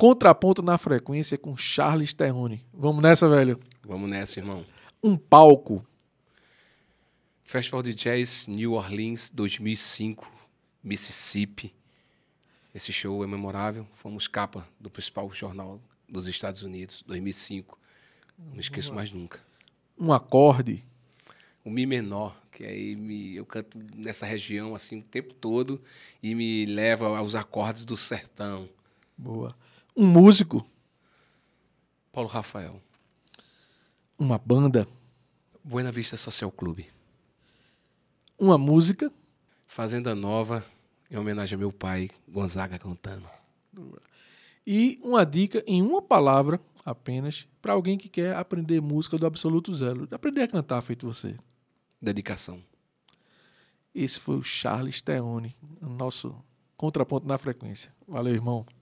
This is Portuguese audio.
Contraponto na frequência com Charles Terrone. Vamos nessa, velho? Vamos nessa, irmão. Um palco. Festival de Jazz New Orleans 2005, Mississippi. Esse show é memorável. Fomos capa do principal jornal dos Estados Unidos, 2005. Não esqueço mais nunca. Um acorde? O Mi menor, que aí me, eu canto nessa região assim o tempo todo e me leva aos acordes do sertão. Boa um músico. Paulo Rafael. Uma banda. Buena Vista Social Clube. Uma música. Fazenda Nova, em homenagem a meu pai, Gonzaga Cantano. E uma dica em uma palavra apenas para alguém que quer aprender música do absoluto zero. Aprender a cantar feito você. Dedicação. Esse foi o Charles Teone, nosso contraponto na frequência. Valeu, irmão.